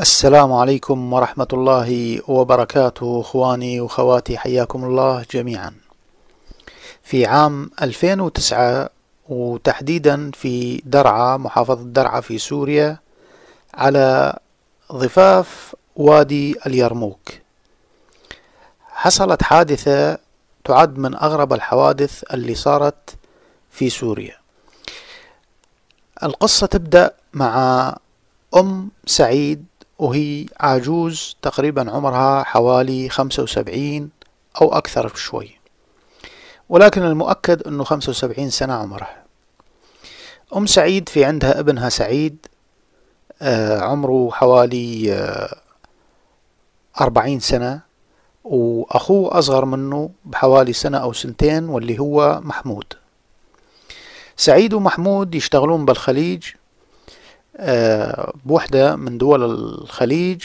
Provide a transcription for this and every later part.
السلام عليكم ورحمة الله وبركاته اخواني واخواتي حياكم الله جميعا. في عام 2009 وتحديدا في درعا محافظة درعا في سوريا على ضفاف وادي اليرموك حصلت حادثة تعد من أغرب الحوادث اللي صارت في سوريا القصة تبدأ مع أم سعيد وهي عجوز تقريبا عمرها حوالي خمسة وسبعين أو أكثر بشوي ولكن المؤكد أنه خمسة وسبعين سنة عمرها أم سعيد في عندها ابنها سعيد آه، عمره حوالي آه، أربعين سنة وأخوه أصغر منه بحوالي سنة أو سنتين واللي هو محمود سعيد ومحمود يشتغلون بالخليج آه، بوحدة من دول الخليج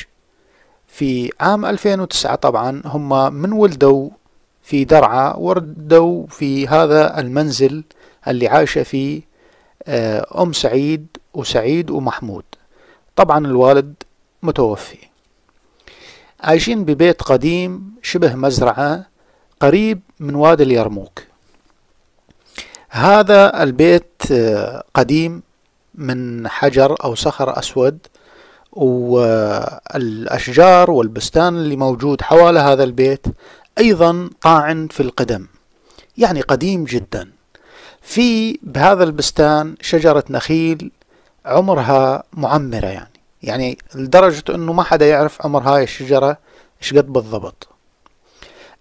في عام 2009 طبعا هم من ولدوا في درعا وردوا في هذا المنزل اللي عايشة فيه آه، أم سعيد وسعيد ومحمود طبعا الوالد متوفي عايشين ببيت قديم شبه مزرعة قريب من وادي اليرموك هذا البيت آه، قديم من حجر أو صخر أسود والأشجار والبستان اللي موجود حول هذا البيت أيضا طاعن في القدم يعني قديم جدا في بهذا البستان شجرة نخيل عمرها معمرة يعني يعني لدرجة أنه ما حدا يعرف عمر هاي الشجرة إيش قد بالضبط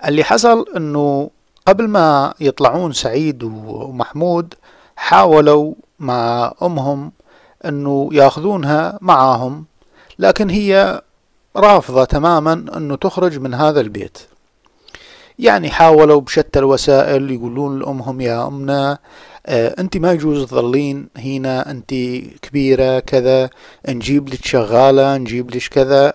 اللي حصل أنه قبل ما يطلعون سعيد ومحمود حاولوا مع أمهم أنه يأخذونها معهم لكن هي رافضة تماما أنه تخرج من هذا البيت يعني حاولوا بشتى الوسائل يقولون لأمهم يا أمنا آه، أنت ما يجوز تظلين هنا أنت كبيرة كذا نجيب لك شغالة نجيب لك كذا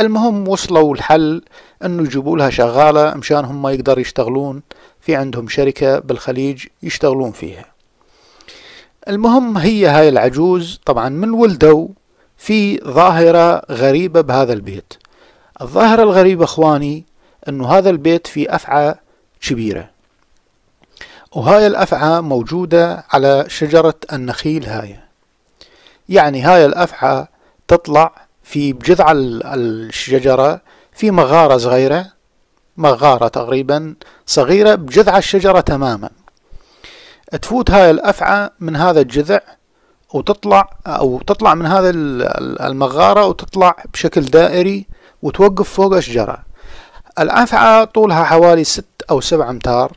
المهم وصلوا الحل أنه يجيبوا لها شغالة مشان هم يقدر يشتغلون في عندهم شركة بالخليج يشتغلون فيها المهم هي هاي العجوز طبعا من ولدوا في ظاهرة غريبة بهذا البيت الظاهرة الغريبة اخواني انه هذا البيت في افعى كبيرة وهاي الافعى موجودة على شجرة النخيل هاي يعني هاي الافعى تطلع في بجذع الشجرة في مغارة صغيرة مغارة تقريبا صغيرة بجذع الشجرة تماما تفوت هاي الأفعى من هذا الجذع وتطلع أو تطلع من هذا المغارة وتطلع بشكل دائري وتوقف فوق اشجاره الأفعى طولها حوالي ست أو سبع أمتار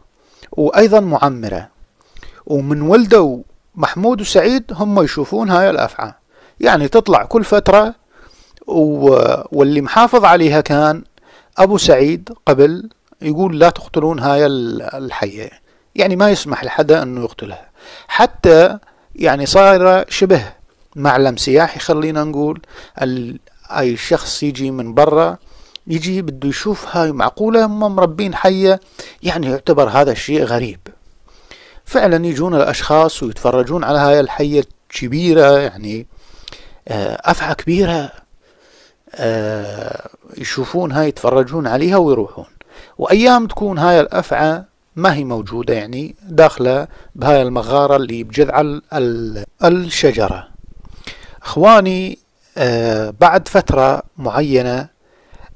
وأيضا معمرة ومن ولدوا محمود وسعيد هم يشوفون هاي الأفعى يعني تطلع كل فترة واللي محافظ عليها كان أبو سعيد قبل يقول لا تقتلون هاي الحية يعني ما يسمح لحدا أنه يقتلها حتى يعني صايرة شبه معلم سياحي خلينا نقول أي شخص يجي من برا يجي بده يشوف هاي معقولة هم مربين حية يعني يعتبر هذا الشيء غريب فعلا يجون الأشخاص ويتفرجون على هاي الحية الكبيرة يعني آه، أفعى كبيرة آه، يشوفون هاي يتفرجون عليها ويروحون وأيام تكون هاي الأفعى ما هي موجودة يعني داخلة بهاي المغارة اللي بجذع الشجرة اخواني آه بعد فترة معينة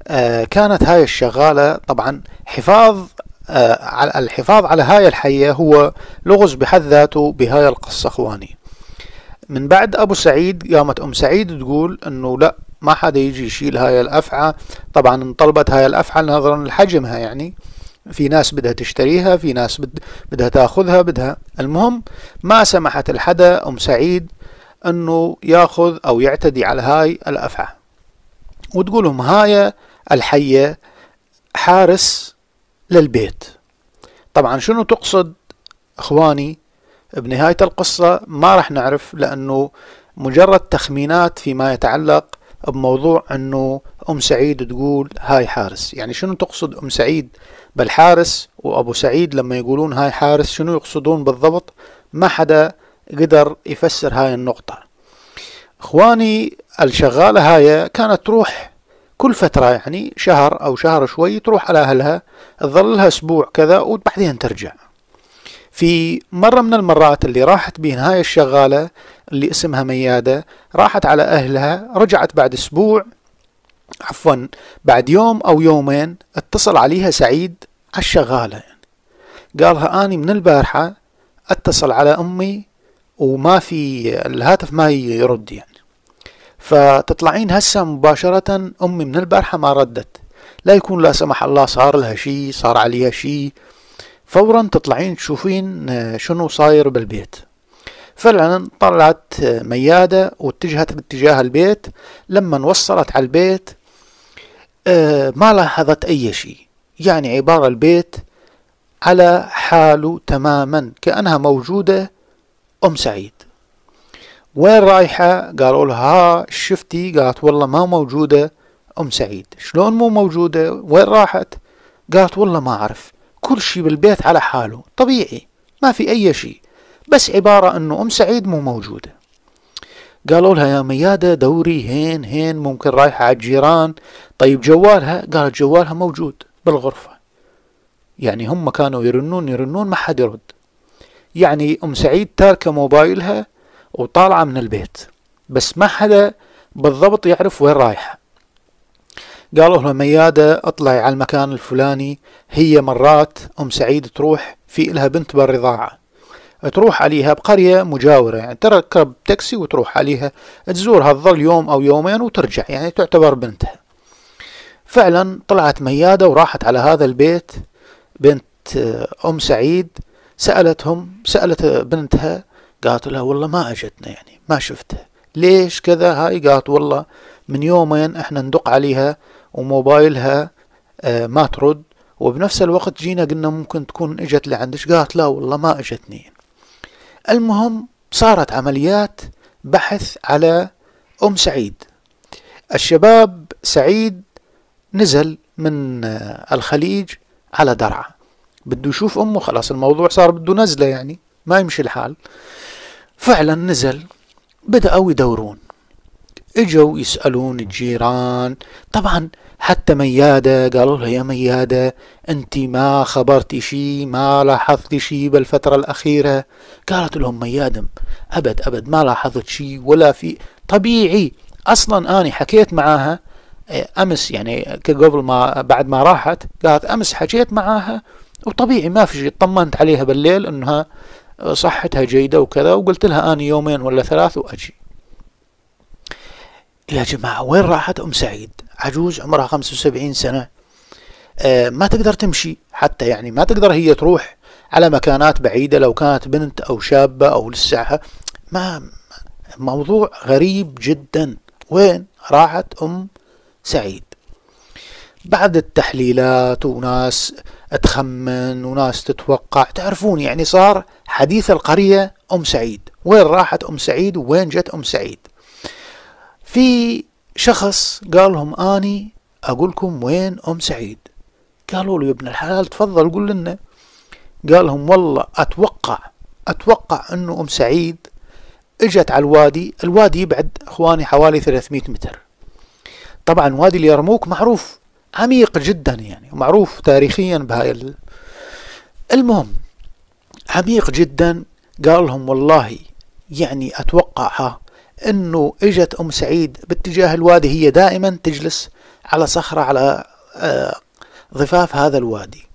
آه كانت هاي الشغالة طبعا حفاظ آه على الحفاظ على هاي الحية هو لغز بحد ذاته بهاي القصة اخواني من بعد ابو سعيد قامت ام سعيد تقول انه لا ما حدا يجي يشيل هاي الافعى طبعا انطلبت هاي الافعى نظرا لحجمها يعني آه في ناس بدها تشتريها في ناس بد... بدها تاخذها بدها المهم ما سمحت الحدا ام سعيد انه ياخذ او يعتدي على هاي الافعى وتقول لهم هاي الحيه حارس للبيت طبعا شنو تقصد اخواني بنهايه القصه ما راح نعرف لانه مجرد تخمينات فيما يتعلق بموضوع انه ام سعيد تقول هاي حارس يعني شنو تقصد ام سعيد بالحارس وابو سعيد لما يقولون هاي حارس شنو يقصدون بالضبط ما حدا قدر يفسر هاي النقطة اخواني الشغالة هاي كانت تروح كل فترة يعني شهر او شهر شوي تروح على اهلها تظل لها اسبوع كذا وبعدين ترجع في مرة من المرات اللي راحت بين هاي الشغالة اللي اسمها ميادة راحت على أهلها رجعت بعد أسبوع عفوا بعد يوم أو يومين اتصل عليها سعيد على الشغالة قالها أني من البارحة اتصل على أمي وما في الهاتف ما يرد يعني فتطلعين هسه مباشرة أمي من البارحة ما ردت لا يكون لا سمح الله صار لها شيء صار عليها شيء فورا تطلعين تشوفين آه، شنو صاير بالبيت فعلا طلعت آه، ميادة واتجهت باتجاه البيت لما وصلت على البيت آه، ما لاحظت أي شيء يعني عبارة البيت على حاله تماما كأنها موجودة أم سعيد وين رايحة قالوا لها شفتي قالت والله ما موجودة أم سعيد شلون مو موجودة وين راحت قالت والله ما أعرف كل شيء بالبيت على حاله طبيعي ما في أي شيء بس عبارة أنه أم سعيد مو موجودة قالوا لها يا ميادة دوري هين هين ممكن رايحة على الجيران طيب جوالها قالت جوالها موجود بالغرفة يعني هم كانوا يرنون يرنون ما حد يرد يعني أم سعيد تاركة موبايلها وطالعة من البيت بس ما حدا بالضبط يعرف وين رايحة قالوا لها ميادة اطلعي على المكان الفلاني هي مرات أم سعيد تروح في إلها بنت بالرضاعة تروح عليها بقرية مجاورة يعني تركب تاكسي وتروح عليها تزورها تظل يوم أو يومين وترجع يعني تعتبر بنتها فعلا طلعت ميادة وراحت على هذا البيت بنت آه، أم سعيد سألتهم سألت بنتها قالت لها والله ما أجتنا يعني ما شفتها ليش كذا هاي قالت والله من يومين احنا ندق عليها وموبايلها آه، ما ترد وبنفس الوقت جينا قلنا ممكن تكون اجت لعندك قالت لا والله ما اجتني المهم صارت عمليات بحث على ام سعيد الشباب سعيد نزل من آه، الخليج على درعا بده يشوف امه خلاص الموضوع صار بده نزله يعني ما يمشي الحال فعلا نزل بدأوا يدورون اجوا يسألون الجيران طبعا حتى ميادة قالوا لها يا ميادة انت ما خبرتي شيء ما لاحظتي شيء بالفترة الأخيرة قالت لهم ميادة أبد أبد ما لاحظت شيء ولا في طبيعي أصلا أنا حكيت معاها إيه، أمس يعني قبل ما بعد ما راحت قالت أمس حكيت معاها وطبيعي ما في شيء طمنت عليها بالليل أنها صحتها جيدة وكذا وقلت لها أنا يومين ولا ثلاث وأجي يا جماعة وين راحت أم سعيد عجوز عمرها 75 سنة آه ما تقدر تمشي حتى يعني ما تقدر هي تروح على مكانات بعيدة لو كانت بنت أو شابة أو لسعها ما موضوع غريب جدا وين راحت أم سعيد بعد التحليلات وناس تخمن وناس تتوقع تعرفون يعني صار حديث القرية أم سعيد وين راحت أم سعيد وين جت أم سعيد في شخص قال لهم اني اقولكم وين ام سعيد قالوا له يا ابن الحلال تفضل قول لنا قال لهم والله اتوقع اتوقع انه ام سعيد اجت على الوادي الوادي يبعد اخواني حوالي 300 متر طبعا وادي اليرموك معروف عميق جدا يعني ومعروف تاريخيا بهاي ال... المهم عميق جدا قال لهم والله يعني اتوقع ها انه اجت ام سعيد باتجاه الوادي هي دائما تجلس على صخره على آه، ضفاف هذا الوادي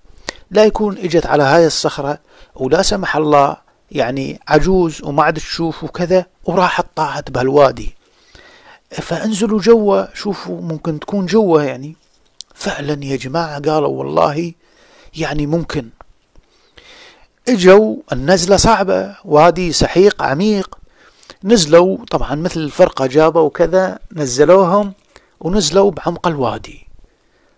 لا يكون اجت على هاي الصخره ولا سمح الله يعني عجوز وما عاد تشوف وكذا وراحت طاحت بهالوادي فانزلوا جوا شوفوا ممكن تكون جوا يعني فعلا يا جماعة قالوا والله يعني ممكن اجوا النزلة صعبة وادي سحيق عميق نزلوا طبعا مثل الفرقة جابوا وكذا نزلوهم ونزلوا بعمق الوادي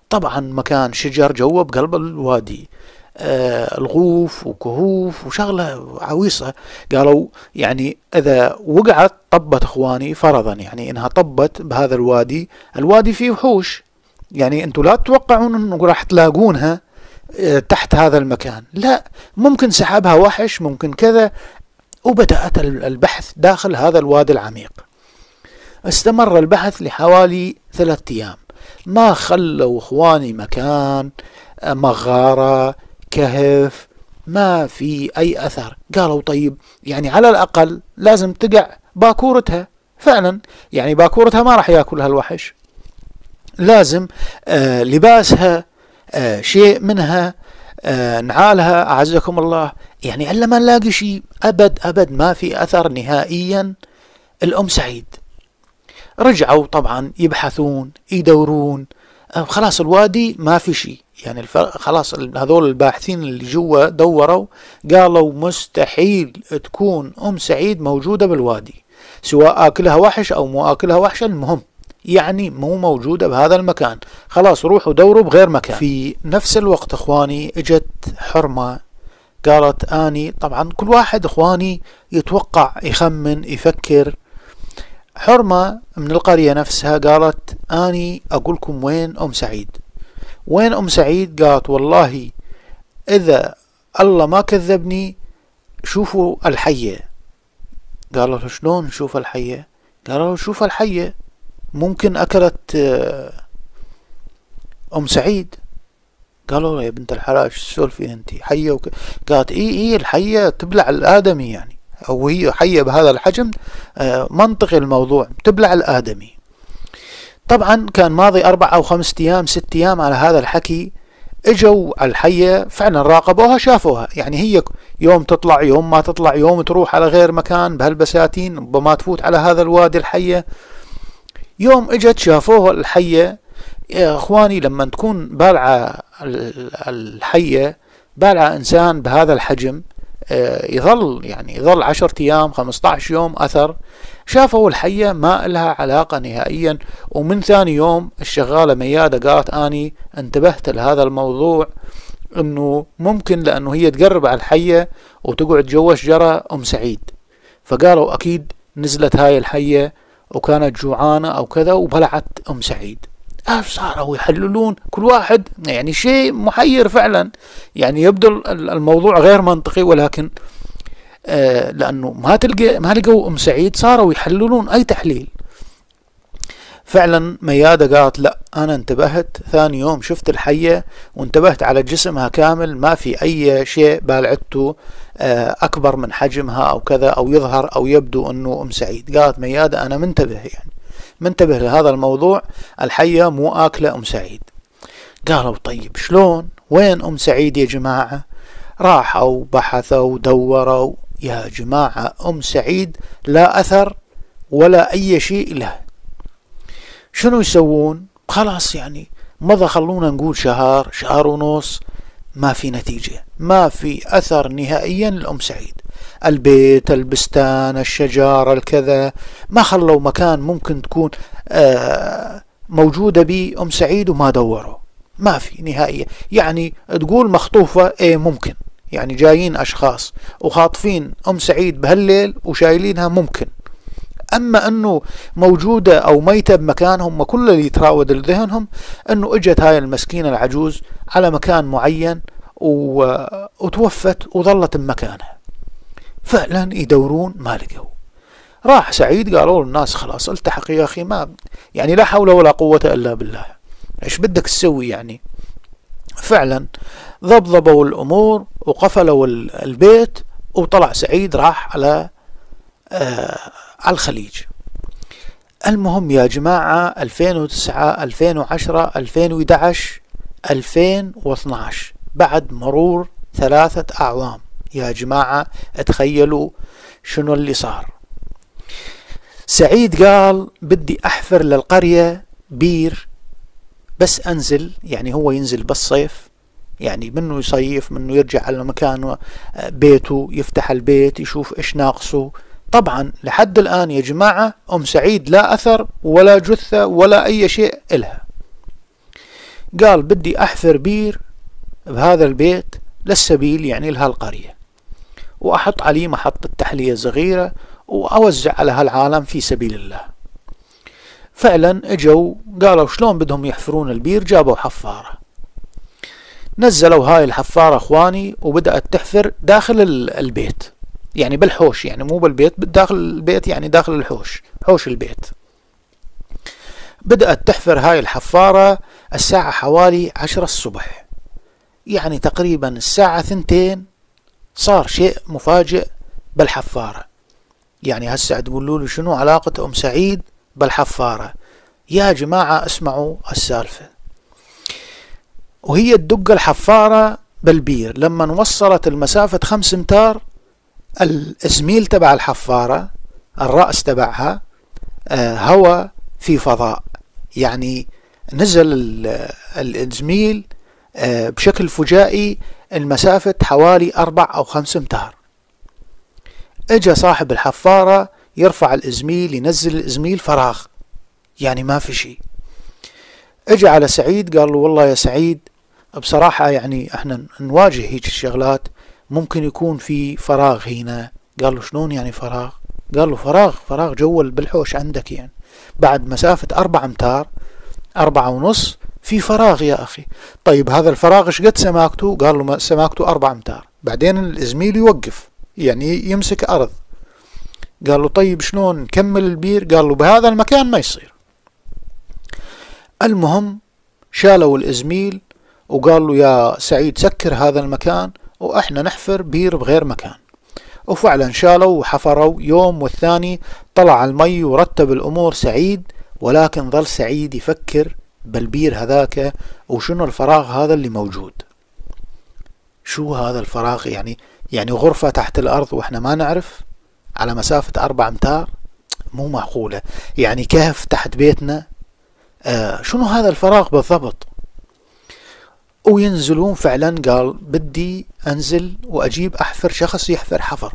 طبعا مكان شجر جوا بقلب الوادي آه الغوف وكهوف وشغلة عويصة قالوا يعني إذا وقعت طبت إخواني فرضا يعني إنها طبت بهذا الوادي الوادي فيه وحوش يعني أنتم لا تتوقعون أنه راح تلاقونها آه، تحت هذا المكان لا ممكن سحبها وحش ممكن كذا وبدأت البحث داخل هذا الوادي العميق استمر البحث لحوالي ثلاثة أيام ما خلوا إخواني مكان مغارة كهف ما في أي أثر قالوا طيب يعني على الأقل لازم تقع باكورتها فعلا يعني باكورتها ما راح ياكلها الوحش لازم آه، لباسها آه، شيء منها آه، نعالها أعزكم الله يعني إلا ما نلاقي شيء أبد أبد ما في أثر نهائيا الأم سعيد رجعوا طبعا يبحثون يدورون آه، خلاص الوادي ما في شيء يعني الفرق خلاص هذول الباحثين اللي جوا دوروا قالوا مستحيل تكون أم سعيد موجودة بالوادي سواء أكلها وحش أو مو أكلها وحش المهم يعني مو موجودة بهذا المكان خلاص روحوا دوروا بغير مكان في نفس الوقت اخواني اجت حرمة قالت اني طبعا كل واحد اخواني يتوقع يخمن يفكر حرمة من القرية نفسها قالت اني اقولكم وين ام سعيد وين ام سعيد قالت والله اذا الله ما كذبني شوفوا الحية قالوا شلون نشوف الحية قالوا شوف الحية ممكن أكلت آه، أم سعيد قالوا يا بنت الحلال شو تسولفين انت حيه وك... قالت اي اي الحيه تبلع الادمي يعني او هي حيه بهذا الحجم آه، منطقي الموضوع تبلع الادمي طبعا كان ماضي اربع او خمس ايام ست ايام على هذا الحكي اجوا على الحيه فعلا راقبوها شافوها يعني هي يوم تطلع يوم ما تطلع يوم تروح على غير مكان بهالبساتين ربما تفوت على هذا الوادي الحيه يوم اجت شافوه الحية يا اخواني لما تكون بالعة الحية بالعة انسان بهذا الحجم آه، يظل يعني يظل عشرة أيام خمسة عشر يوم أثر شافوا الحية ما إلها علاقة نهائيا ومن ثاني يوم الشغالة ميادة قالت أني انتبهت لهذا الموضوع أنه ممكن لأنه هي تقرب على الحية وتقعد جوا شجرة أم سعيد فقالوا أكيد نزلت هاي الحية وكانت جوعانة أو كذا وبلعت أم سعيد صاروا يحللون كل واحد يعني شيء محير فعلا يعني يبدو الموضوع غير منطقي ولكن آه لأنه ما تلقى ما لقوا أم سعيد صاروا يحللون أي تحليل فعلا ميادة قالت لا أنا انتبهت ثاني يوم شفت الحية وانتبهت على جسمها كامل ما في أي شيء بالعدته آه، أكبر من حجمها أو كذا أو يظهر أو يبدو أنه أم سعيد قالت ميادة أنا منتبه يعني منتبه لهذا الموضوع الحية مو آكلة أم سعيد قالوا طيب شلون وين أم سعيد يا جماعة راحوا بحثوا دوروا يا جماعة أم سعيد لا أثر ولا أي شيء له شنو يسوون خلاص يعني مضى خلونا نقول شهر شهر ونص ما في نتيجة ما في أثر نهائيا لأم سعيد البيت البستان الشجرة الكذا ما خلوا مكان ممكن تكون آه، موجودة بأم سعيد وما دوروا ما في نهائيا يعني تقول مخطوفة ايه ممكن يعني جايين أشخاص وخاطفين أم سعيد بهالليل وشايلينها ممكن اما انه موجوده او ميته بمكانهم كل اللي يتراود لذهنهم انه اجت هاي المسكينه العجوز على مكان معين وتوفت وظلت بمكانها فعلا يدورون ما لقوا راح سعيد قالوا الناس خلاص التحق يا اخي ما يعني لا حول ولا قوه الا بالله ايش بدك تسوي يعني فعلا ضبضبوا الامور وقفلوا البيت وطلع سعيد راح على آه على الخليج المهم يا جماعة 2009 2010 2011 2012 بعد مرور ثلاثة أعوام يا جماعة تخيلوا شنو اللي صار سعيد قال بدي أحفر للقرية بير بس أنزل يعني هو ينزل بالصيف يعني منه يصيف منه يرجع على مكانه آه، بيته يفتح البيت يشوف إيش ناقصه طبعا لحد الآن يا جماعة أم سعيد لا أثر ولا جثة ولا أي شيء إلها قال بدي أحفر بير بهذا البيت للسبيل يعني لها القرية وأحط عليه محطة تحلية صغيرة وأوزع على هالعالم في سبيل الله فعلا اجوا قالوا شلون بدهم يحفرون البير جابوا حفارة نزلوا هاي الحفارة اخواني وبدأت تحفر داخل البيت يعني بالحوش يعني مو بالبيت داخل البيت يعني داخل الحوش حوش البيت بدأت تحفر هاي الحفارة الساعة حوالي عشرة الصبح يعني تقريبا الساعة ثنتين صار شيء مفاجئ بالحفارة يعني هسه تقولوا له شنو علاقة أم سعيد بالحفارة يا جماعة اسمعوا السالفة وهي تدق الحفارة بالبير لما وصلت المسافة خمس امتار الزميل تبع الحفارة الرأس تبعها آه، هوى في فضاء يعني نزل الزميل آه، بشكل فجائي المسافة حوالي أربع أو خمس امتار اجا صاحب الحفارة يرفع الإزميل ينزل الإزميل فراغ يعني ما في شيء اجا على سعيد قال له والله يا سعيد بصراحة يعني احنا نواجه هيك الشغلات ممكن يكون في فراغ هنا قال له شلون يعني فراغ قال له فراغ فراغ جوا بالحوش عندك يعني بعد مسافة أربع أمتار أربعة ونص في فراغ يا أخي طيب هذا الفراغ إيش قد سماكته قال له سماكته أربع أمتار بعدين الزميل يوقف يعني يمسك أرض قال له طيب شلون نكمل البير قال له بهذا المكان ما يصير المهم شالوا الإزميل وقال له يا سعيد سكر هذا المكان وإحنا نحفر بير بغير مكان وفعلا شالوا وحفروا يوم والثاني طلع المي ورتب الأمور سعيد ولكن ظل سعيد يفكر بالبير هذاك وشنو الفراغ هذا اللي موجود شو هذا الفراغ يعني يعني غرفة تحت الأرض وإحنا ما نعرف على مسافة أربع أمتار مو معقولة يعني كهف تحت بيتنا آه شنو هذا الفراغ بالضبط وينزلون فعلا قال بدي انزل واجيب احفر شخص يحفر حفر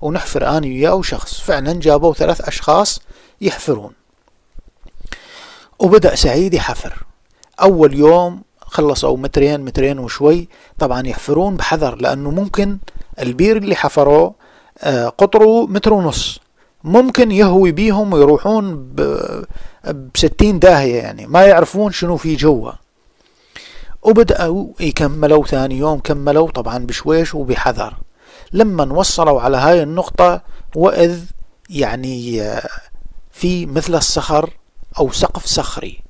ونحفر انا وياه وشخص فعلا جابوا ثلاث اشخاص يحفرون وبدأ سعيد يحفر أول يوم خلصوا مترين مترين وشوي طبعا يحفرون بحذر لأنه ممكن البير اللي حفروه آه، قطره متر ونص ممكن يهوي بيهم ويروحون بستين داهية يعني ما يعرفون شنو في جوا وبدأوا يكملوا ثاني يوم كملوا طبعا بشويش وبحذر لما وصلوا على هاي النقطة وإذ يعني آه، في مثل الصخر أو سقف صخري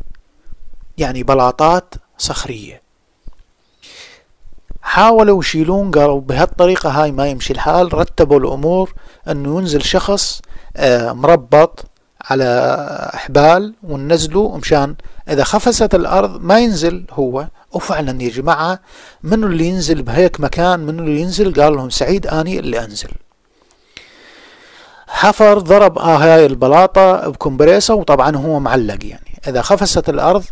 يعني بلاطات صخرية حاولوا يشيلون قالوا بهالطريقة هاي ما يمشي الحال رتبوا الأمور أنه ينزل شخص آه، مربط على حبال وننزله مشان اذا خفست الارض ما ينزل هو وفعلا يا جماعه منو اللي ينزل بهيك مكان منو اللي ينزل قال لهم سعيد اني اللي انزل حفر ضرب آه هاي البلاطه بكمبريسه وطبعا هو معلق يعني اذا خفست الارض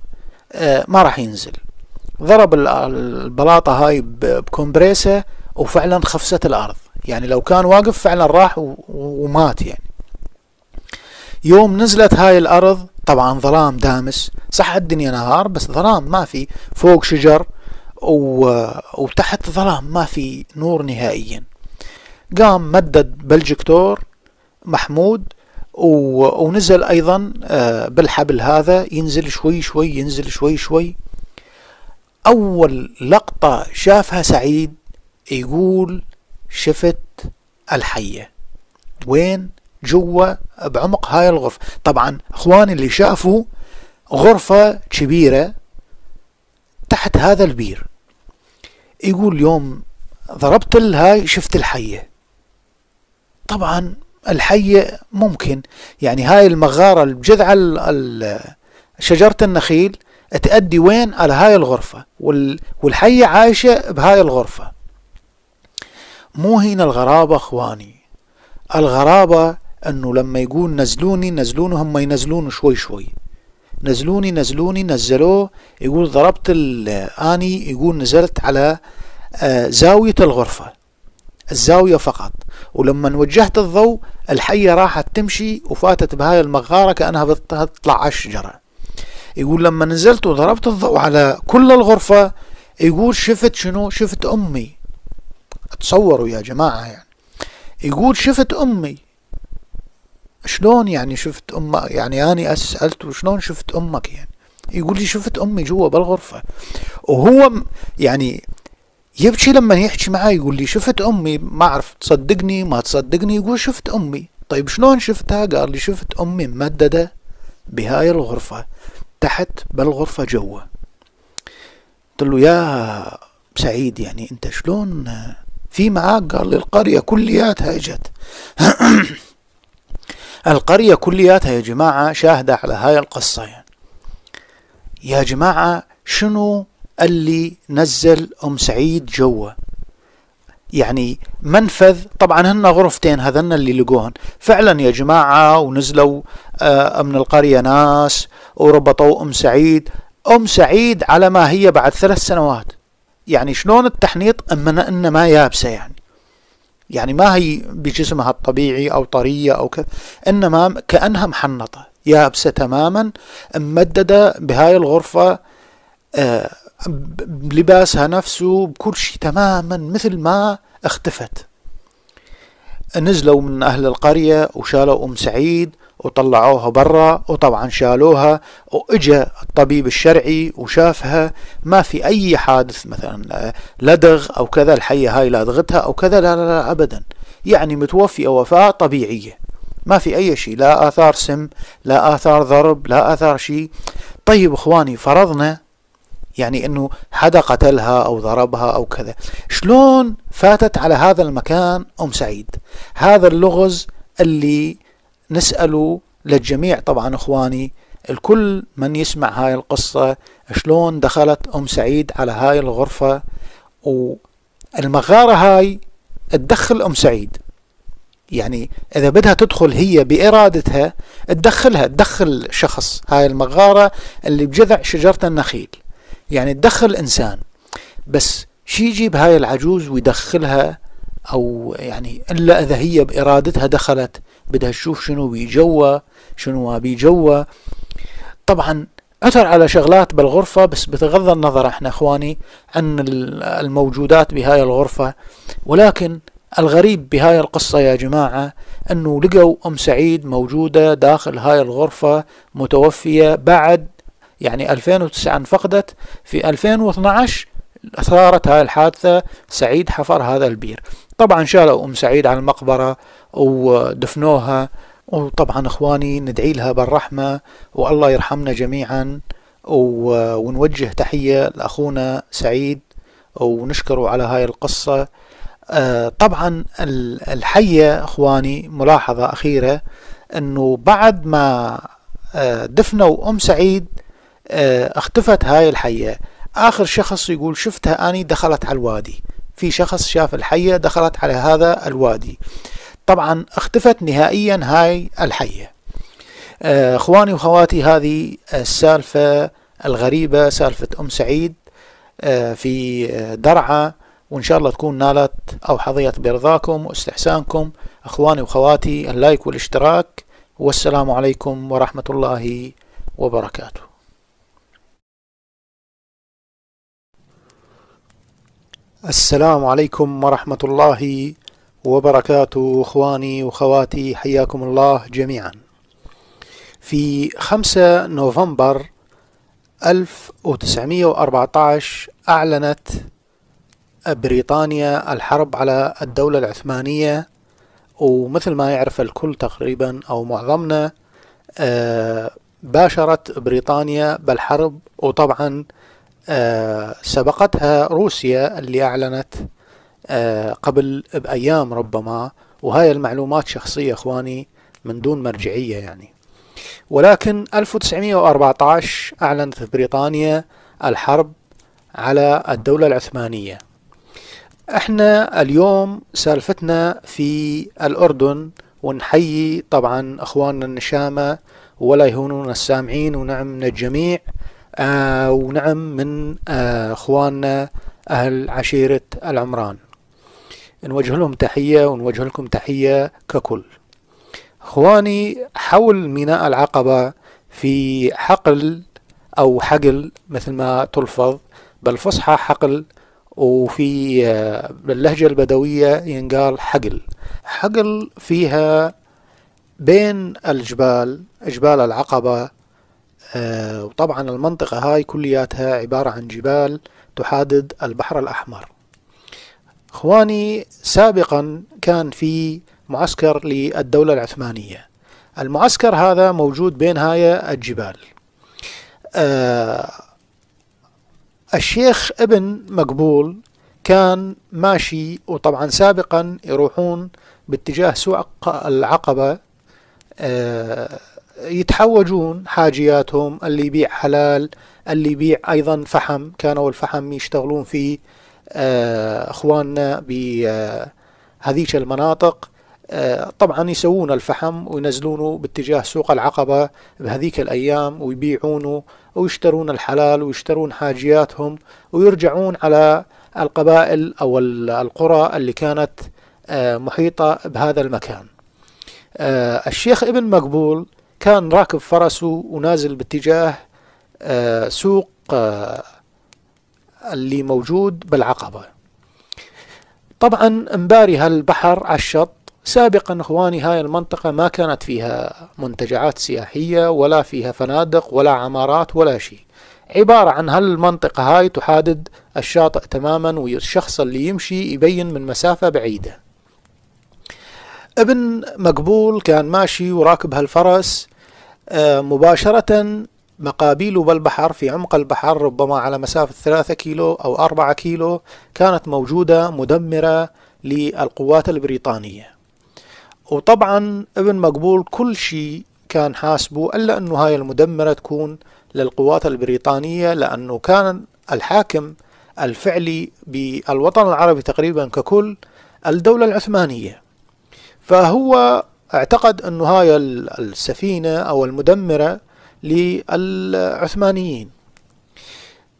آه ما راح ينزل ضرب البلاطه هاي بكمبريسه وفعلا خفست الارض يعني لو كان واقف فعلا راح ومات يعني يوم نزلت هاي الارض طبعا ظلام دامس صح الدنيا نهار بس ظلام ما في فوق شجر و... وتحت ظلام ما في نور نهائيا قام مدد بلجكتور محمود و... ونزل ايضا آه، بالحبل هذا ينزل شوي شوي ينزل شوي شوي اول لقطة شافها سعيد يقول شفت الحية وين جوا بعمق هاي الغرفة طبعا اخواني اللي شافوا غرفة كبيرة تحت هذا البير يقول يوم ضربت الهاي شفت الحية طبعا الحية ممكن يعني هاي المغارة بجذع شجرة النخيل تأدي وين على هاي الغرفة والحية عايشة بهاي الغرفة مو هنا الغرابة اخواني الغرابة انه لما يقول نزلوني نزلونه هم ينزلونه شوي شوي نزلوني نزلوني نزلوه يقول ضربت اني يقول نزلت على آه، زاوية الغرفة الزاوية فقط ولما وجهت الضوء الحية راحت تمشي وفاتت بهاي المغارة كأنها بتطلع على الشجرة يقول لما نزلت وضربت الضوء على كل الغرفة يقول شفت شنو شفت أمي تصوروا يا جماعة يعني يقول شفت أمي شلون يعني شفت امك يعني انا اسالته شلون شفت امك يعني يقول لي شفت امي جوا بالغرفه وهو يعني يبكي لما يحكي معي يقول لي شفت امي ما اعرف تصدقني ما تصدقني يقول شفت امي طيب شلون شفتها قال لي شفت امي ممدده بهاي الغرفه تحت بالغرفه جوا قلت له يا سعيد يعني انت شلون في معاك قال لي القريه كلياتها اجت القرية كلياتها يا جماعة شاهدة على هاي القصة يعني. يا جماعة شنو اللي نزل أم سعيد جوا يعني منفذ طبعا هن غرفتين هذن اللي لقوهن فعلا يا جماعة ونزلوا آه من القرية ناس وربطوا أم سعيد أم سعيد على ما هي بعد ثلاث سنوات يعني شلون التحنيط أما أن ما يابسة يعني يعني ما هي بجسمها الطبيعي أو طرية أو كذا إنما كأنها محنطة يابسة تماما ممددة بهاي الغرفة آه، بلباسها نفسه بكل شيء تماما مثل ما اختفت نزلوا من أهل القرية وشالوا أم سعيد وطلعوها برا وطبعا شالوها واجا الطبيب الشرعي وشافها ما في اي حادث مثلا آه، لدغ او كذا الحيه هاي لدغتها او كذا لا لا لا ابدا يعني متوفيه وفاه طبيعيه ما في اي شيء لا اثار سم لا اثار ضرب لا اثار شيء طيب اخواني فرضنا يعني انه حدا قتلها او ضربها او كذا شلون فاتت على هذا المكان ام سعيد هذا اللغز اللي نسأل للجميع طبعا إخواني الكل من يسمع هاي القصة شلون دخلت أم سعيد على هاي الغرفة والمغارة هاي تدخل أم سعيد يعني إذا بدها تدخل هي بإرادتها تدخلها تدخل شخص هاي المغارة اللي بجذع شجرة النخيل يعني تدخل إنسان بس شي يجيب هاي العجوز ويدخلها او يعني الا اذا هي بارادتها دخلت بدها تشوف شنو بي جوا شنو ما بي جوا طبعا اثر على شغلات بالغرفه بس بتغض النظر احنا اخواني عن الموجودات بهاي الغرفه ولكن الغريب بهاي القصة يا جماعة أنه لقوا أم سعيد موجودة داخل هاي الغرفة متوفية بعد يعني 2009 انفقدت في 2012 صارت هاي الحادثة سعيد حفر هذا البير طبعا شالوا أم سعيد عن المقبرة ودفنوها وطبعا إخواني ندعي لها بالرحمة والله يرحمنا جميعا ونوجه تحية لأخونا سعيد ونشكره على هاي القصة آه، طبعا الحية إخواني ملاحظة أخيرة أنه بعد ما آه، دفنوا أم سعيد آه، اختفت هاي الحية آخر شخص يقول شفتها أني دخلت على الوادي في شخص شاف الحية دخلت على هذا الوادي طبعا اختفت نهائيا هاي الحية آه، اخواني وخواتي هذه السالفة الغريبة سالفة ام سعيد آه، في درعا وان شاء الله تكون نالت او حظيت برضاكم واستحسانكم اخواني وخواتي اللايك والاشتراك والسلام عليكم ورحمة الله وبركاته السلام عليكم ورحمة الله وبركاته إخواني وخواتي حياكم الله جميعا في 5 نوفمبر 1914 أعلنت بريطانيا الحرب على الدولة العثمانية ومثل ما يعرف الكل تقريبا أو معظمنا آه، باشرت بريطانيا بالحرب وطبعا آه، سبقتها روسيا اللي أعلنت آه، قبل بأيام ربما وهاي المعلومات شخصية إخواني من دون مرجعية يعني ولكن 1914 أعلنت بريطانيا الحرب على الدولة العثمانية احنا اليوم سالفتنا في الأردن ونحيي طبعا أخواننا النشامة ولا يهونون السامعين ونعم من الجميع آه ونعم من آه اخواننا اهل عشيره العمران نوجه لهم تحيه ونوجه لكم تحيه ككل اخواني حول ميناء العقبه في حقل او حقل مثل ما تلفظ بالفصحى حقل وفي باللهجة آه، البدوية ينقال حقل حقل فيها بين الجبال جبال العقبة آه، وطبعا المنطقة هاي كلياتها عبارة عن جبال تحادد البحر الأحمر اخواني سابقا كان في معسكر للدولة العثمانية المعسكر هذا موجود بين هاي الجبال آه الشيخ ابن مقبول كان ماشي وطبعا سابقا يروحون باتجاه سوق العقبة آه يتحوجون حاجياتهم اللي يبيع حلال اللي يبيع أيضا فحم كانوا الفحم يشتغلون فيه آه، أخواننا بهذيك آه، المناطق آه، طبعا يسوون الفحم وينزلونه باتجاه سوق العقبة بهذيك الأيام ويبيعونه ويشترون الحلال ويشترون حاجياتهم ويرجعون على القبائل أو القرى اللي كانت محيطة بهذا المكان الشيخ ابن مقبول كان راكب فرسه ونازل باتجاه آه، سوق آه، اللي موجود بالعقبة طبعا مباري هالبحر على الشط سابقا اخواني هاي المنطقة ما كانت فيها منتجعات سياحية ولا فيها فنادق ولا عمارات ولا شيء عبارة عن هالمنطقة هاي تحدد الشاطئ تماما والشخص اللي يمشي يبين من مسافة بعيدة ابن مقبول كان ماشي وراكب هالفرس آه، مباشرة مقابيل بالبحر في عمق البحر ربما على مسافة ثلاثة كيلو أو أربعة كيلو كانت موجودة مدمرة للقوات البريطانية وطبعا ابن مقبول كل شيء كان حاسبه إلا أنه هاي المدمرة تكون للقوات البريطانية لأنه كان الحاكم الفعلي بالوطن العربي تقريبا ككل الدولة العثمانية فهو اعتقد أن هاي السفينة أو المدمرة للعثمانيين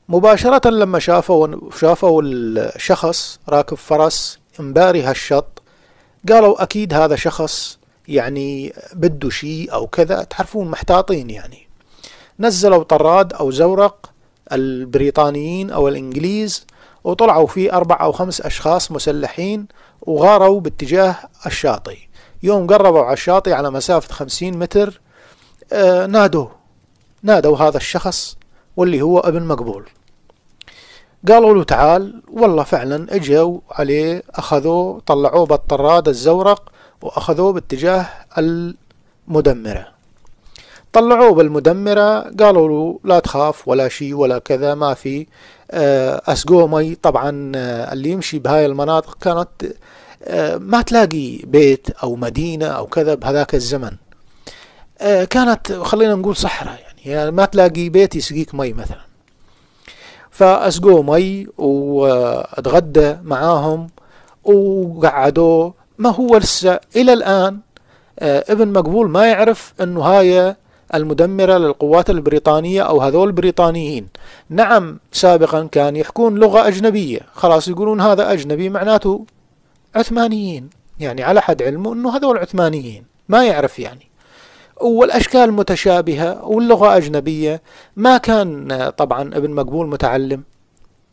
مباشرة لما شافوا شافوا الشخص راكب فرس مباري هالشط قالوا أكيد هذا شخص يعني بده شيء أو كذا تعرفون محتاطين يعني نزلوا طراد أو زورق البريطانيين أو الإنجليز وطلعوا فيه أربع أو خمس أشخاص مسلحين وغاروا باتجاه الشاطئ يوم قربوا على الشاطئ على مسافة خمسين متر آه، نادوا نادوا هذا الشخص واللي هو ابن مقبول قالوا له تعال والله فعلا اجوا عليه اخذوه طلعوه بالطراد الزورق واخذوه باتجاه المدمره طلعوه بالمدمره قالوا له لا تخاف ولا شيء ولا كذا ما في آه، اسقوه مي طبعا آه، اللي يمشي بهاي المناطق كانت آه، ما تلاقي بيت أو مدينة أو كذا بهذاك الزمن آه، كانت خلينا نقول صحراء يعني, يعني ما تلاقي بيت يسقيك مي مثلا فاسقوا مي وأتغدى معاهم وقعدوه ما هو لسه إلى الآن آه، ابن مقبول ما يعرف أنه هاي المدمرة للقوات البريطانية أو هذول البريطانيين نعم سابقا كان يحكون لغة أجنبية خلاص يقولون هذا أجنبي معناته عثمانيين يعني على حد علمه أنه هذول عثمانيين ما يعرف يعني والأشكال متشابهة واللغة أجنبية ما كان طبعا ابن مقبول متعلم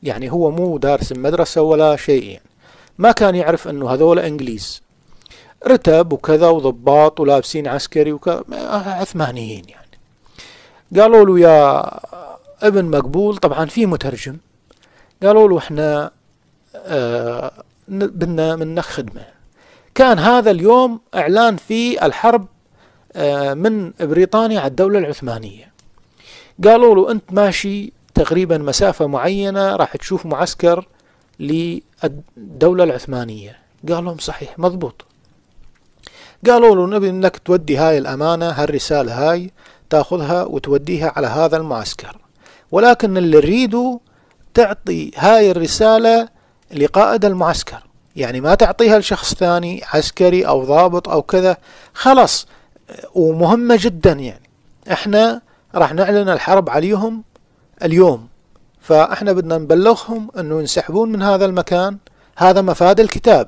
يعني هو مو دارس المدرسة ولا شيء يعني ما كان يعرف أنه هذول إنجليز رتب وكذا وضباط ولابسين عسكري وكذا عثمانيين يعني قالوا له يا ابن مقبول طبعا في مترجم قالوا له احنا اه بدنا منك خدمة كان هذا اليوم إعلان في الحرب آه، من بريطانيا على الدولة العثمانية قالوا له أنت ماشي تقريبا مسافة معينة راح تشوف معسكر للدولة العثمانية قال لهم صحيح مضبوط قالوا له نبي انك تودي هاي الامانه هالرساله هاي تاخذها وتوديها على هذا المعسكر ولكن اللي يريده تعطي هاي الرساله لقائد المعسكر يعني ما تعطيها لشخص ثاني عسكري أو ضابط أو كذا خلاص ومهمة جدا يعني احنا راح نعلن الحرب عليهم اليوم فاحنا بدنا نبلغهم انه ينسحبون من هذا المكان هذا مفاد الكتاب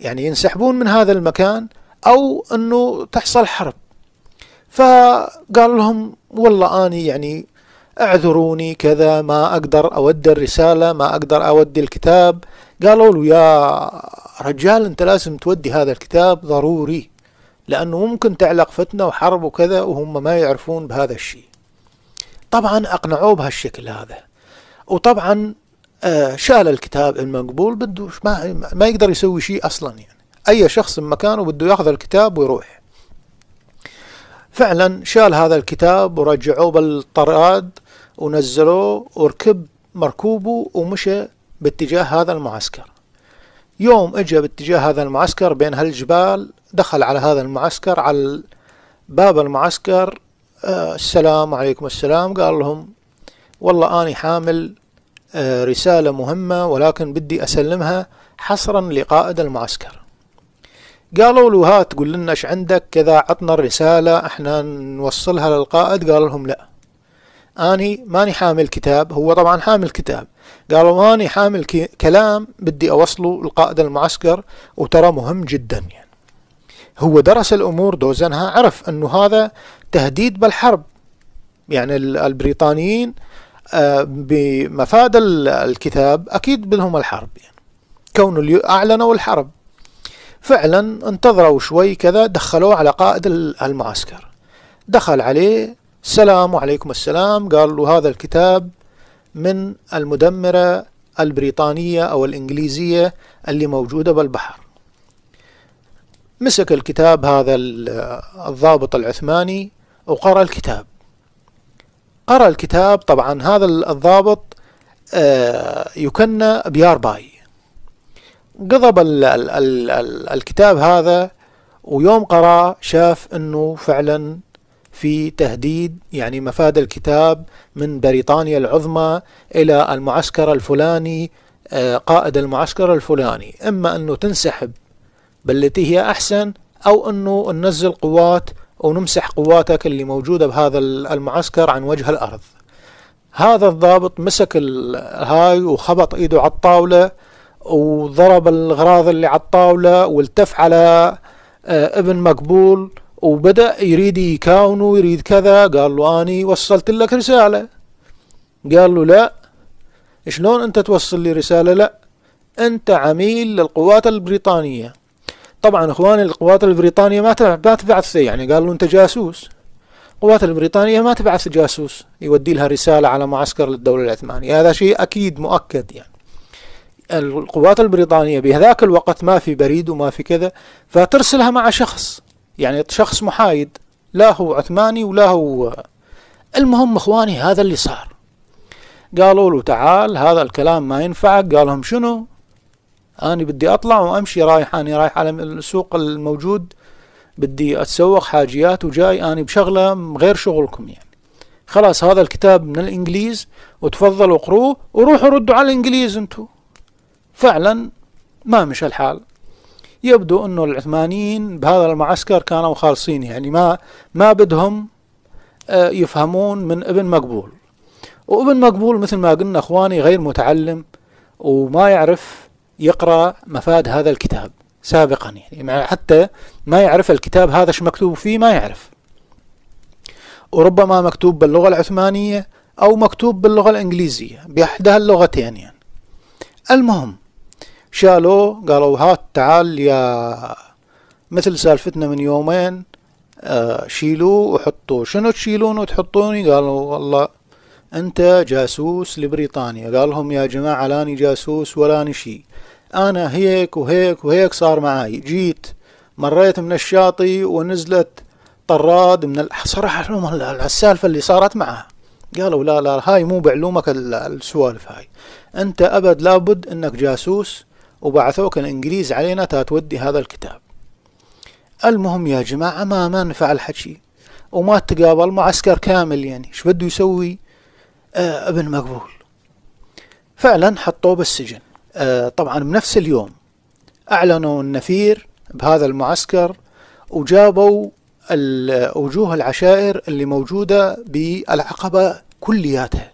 يعني ينسحبون من هذا المكان او انه تحصل حرب فقال لهم والله اني يعني اعذروني كذا ما اقدر اودي الرساله ما اقدر اودي الكتاب قالوا له يا رجال انت لازم تودي هذا الكتاب ضروري لانه ممكن تعلق فتنه وحرب وكذا وهم ما يعرفون بهذا الشيء طبعا اقنعوه بهالشكل هذا وطبعا آه، شال الكتاب المقبول بده ما, ما يقدر يسوي شيء اصلا يعني اي شخص مكانه بده ياخذ الكتاب ويروح فعلا شال هذا الكتاب ورجعوه بالطراد ونزلوه وركب مركوبه ومشى باتجاه هذا المعسكر يوم اجى باتجاه هذا المعسكر بين هالجبال دخل على هذا المعسكر على باب المعسكر آه السلام عليكم السلام قال لهم والله أني حامل آه رسالة مهمة ولكن بدي أسلمها حصرا لقائد المعسكر قالوا له هات قول لنا ايش عندك كذا عطنا الرسالة احنا نوصلها للقائد قال لهم لا اني ماني حامل كتاب هو طبعا حامل كتاب قالوا اني حامل كلام بدي اوصله لقائد المعسكر وترى مهم جدا يعني هو درس الامور دوزنها عرف انه هذا تهديد بالحرب يعني البريطانيين آه، بمفاد الكتاب اكيد بدهم الحرب يعني كونه اعلنوا الحرب فعلا انتظروا شوي كذا دخلوه على قائد المعسكر دخل عليه السلام عليكم السلام قال له هذا الكتاب من المدمرة البريطانية أو الإنجليزية اللي موجودة بالبحر مسك الكتاب هذا الضابط العثماني وقرأ الكتاب قرأ الكتاب طبعا هذا الضابط آه، يكنى بيارباي قضب الكتاب هذا ويوم قرأ شاف أنه فعلا في تهديد يعني مفاد الكتاب من بريطانيا العظمى إلى المعسكر الفلاني آه، قائد المعسكر الفلاني إما أنه تنسحب بالتي هي أحسن أو أنه ننزل قوات ونمسح قواتك اللي موجودة بهذا المعسكر عن وجه الأرض هذا الضابط مسك الهاي وخبط ايده على الطاولة وضرب الأغراض اللي على الطاولة والتف على آه، ابن مقبول وبدأ يريد يكاونه ويريد كذا قال له أني وصلت لك رسالة قال له لا شلون أنت توصل لي رسالة لا أنت عميل للقوات البريطانية طبعا إخواني القوات البريطانية ما ما تبعث يعني قال له أنت جاسوس القوات البريطانية ما تبعث جاسوس يودي لها رسالة على معسكر للدولة العثمانية هذا شيء أكيد مؤكد يعني القوات البريطانية بهذاك الوقت ما في بريد وما في كذا فترسلها مع شخص يعني شخص محايد لا هو عثماني ولا هو المهم اخواني هذا اللي صار قالوا له تعال هذا الكلام ما ينفعك قال لهم شنو انا بدي اطلع وامشي رايح انا رايح على السوق الموجود بدي اتسوق حاجيات وجاي انا بشغله غير شغلكم يعني خلاص هذا الكتاب من الانجليز وتفضلوا اقروه وروحوا ردوا على الانجليز انتم فعلا ما مشى الحال يبدو أنه العثمانيين بهذا المعسكر كانوا خالصين يعني ما ما بدهم آه، يفهمون من ابن مقبول وابن مقبول مثل ما قلنا اخواني غير متعلم وما يعرف يقرا مفاد هذا الكتاب سابقا يعني حتى ما يعرف الكتاب هذا شو مكتوب فيه ما يعرف وربما مكتوب باللغه العثمانيه او مكتوب باللغه الانجليزيه باحدى اللغتين يعني المهم شالوه قالوا هات تعال يا مثل سالفتنا من يومين آه شيلوه وحطوه شنو تشيلون وتحطوني قالوا والله انت جاسوس لبريطانيا قال لهم يا جماعة لاني جاسوس ولاني شي انا هيك وهيك وهيك صار معاي جيت مريت من الشاطئ ونزلت طراد من الصراحة صراحة السالفة اللي صارت معه قالوا لا لا هاي مو بعلومك السوالف هاي انت ابد لابد انك جاسوس وبعثوك الإنجليز علينا تودي هذا الكتاب المهم يا جماعة ما ما نفع الحكي وما تقابل معسكر كامل يعني ايش بده يسوي آه ابن مقبول فعلا حطوه بالسجن آه طبعا بنفس اليوم اعلنوا النفير بهذا المعسكر وجابوا وجوه العشائر اللي موجودة بالعقبة كلياتها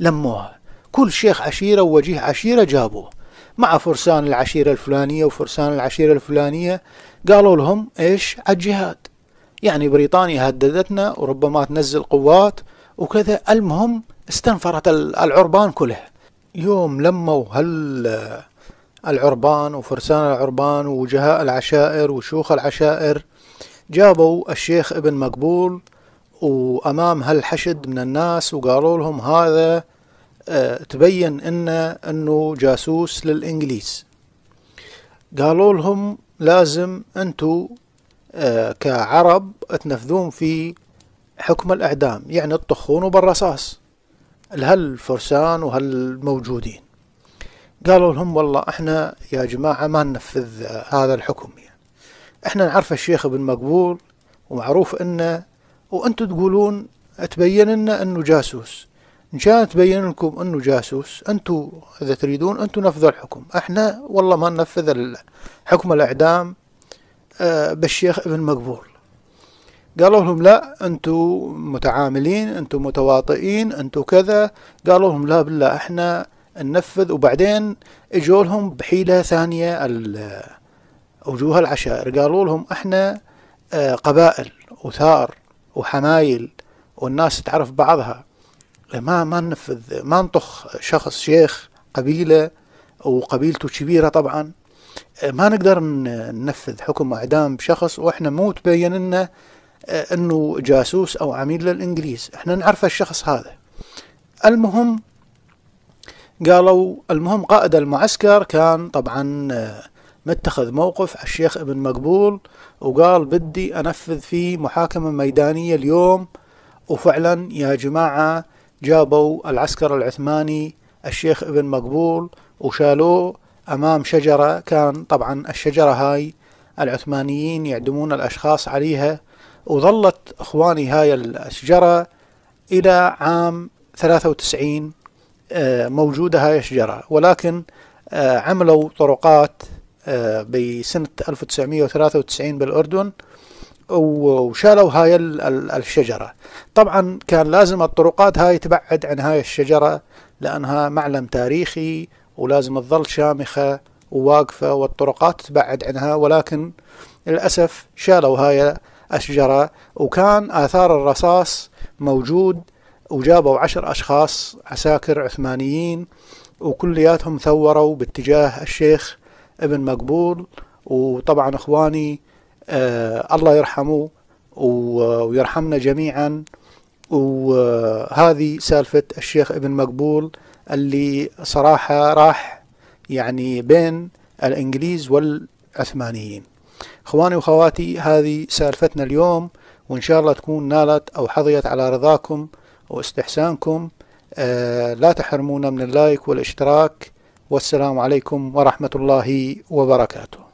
لموها كل شيخ عشيرة ووجيه عشيرة جابوه مع فرسان العشيرة الفلانية وفرسان العشيرة الفلانية قالوا لهم إيش الجهاد يعني بريطانيا هددتنا وربما تنزل قوات وكذا المهم استنفرت العربان كلها يوم لموا هال العربان وفرسان العربان وجهاء العشائر وشيوخ العشائر جابوا الشيخ ابن مقبول وأمام هالحشد من الناس وقالوا لهم هذا تبين إنه أنه جاسوس للإنجليز قالوا لهم لازم انتو آه، كعرب تنفذون في حكم الإعدام يعني الطخون وبالرصاص لهالفرسان وهالموجودين قالوا لهم والله احنا يا جماعة ما ننفذ آه، هذا الحكم يعني. احنا نعرف الشيخ ابن مقبول ومعروف انه وانتم تقولون تبين لنا انه جاسوس إن شاء تبين لكم أنه جاسوس أنتم إذا تريدون أنتم نفذوا الحكم إحنا والله ما ننفذ حكم الإعدام آه، بالشيخ ابن مقبول قالوا لهم لا أنتم متعاملين أنتم متواطئين أنتم كذا قالوا لهم لا بالله إحنا ننفذ وبعدين اجوا لهم بحيلة ثانية وجوه العشائر قالوا لهم احنا آه، قبائل وثار وحمايل والناس تعرف بعضها ما ما ننفذ ما نطخ شخص شيخ قبيله وقبيلته كبيره طبعا ما نقدر ننفذ حكم اعدام بشخص واحنا مو تبين لنا آه، انه جاسوس او عميل للانجليز احنا نعرف الشخص هذا المهم قالوا المهم قائد المعسكر كان طبعا آه، متخذ موقف على الشيخ ابن مقبول وقال بدي انفذ فيه محاكمة ميدانية اليوم وفعلا يا جماعة جابوا العسكر العثماني الشيخ ابن مقبول وشالوه أمام شجرة كان طبعا الشجرة هاي العثمانيين يعدمون الأشخاص عليها وظلت إخواني هاي الشجرة إلى عام 93 آه، موجودة هاي الشجرة ولكن آه، عملوا طرقات آه، بسنة 1993 بالأردن وشالوا هاي الشجرة طبعا كان لازم الطرقات هاي تبعد عن هاي الشجرة لأنها معلم تاريخي ولازم تظل شامخة وواقفة والطرقات تبعد عنها ولكن للأسف شالوا هاي الشجرة وكان آثار الرصاص موجود وجابوا عشر أشخاص عساكر عثمانيين وكلياتهم ثوروا باتجاه الشيخ ابن مقبول وطبعا اخواني آه، الله يرحمه ويرحمنا جميعا وهذه سالفة الشيخ ابن مقبول اللي صراحة راح يعني بين الإنجليز والعثمانيين اخواني وخواتي هذه سالفتنا اليوم وان شاء الله تكون نالت او حظيت على رضاكم واستحسانكم آه لا تحرمونا من اللايك والاشتراك والسلام عليكم ورحمه الله وبركاته